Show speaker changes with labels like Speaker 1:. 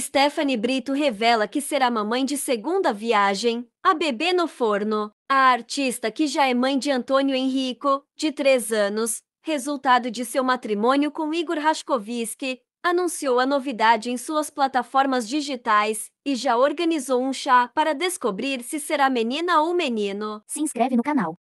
Speaker 1: Stephanie Brito revela que será mamãe de segunda viagem, a bebê no forno. A artista, que já é mãe de Antônio Henrico, de 3 anos, resultado de seu matrimônio com Igor Raskovski, anunciou a novidade em suas plataformas digitais e já organizou um chá para descobrir se será menina ou
Speaker 2: menino. Se inscreve no
Speaker 3: canal.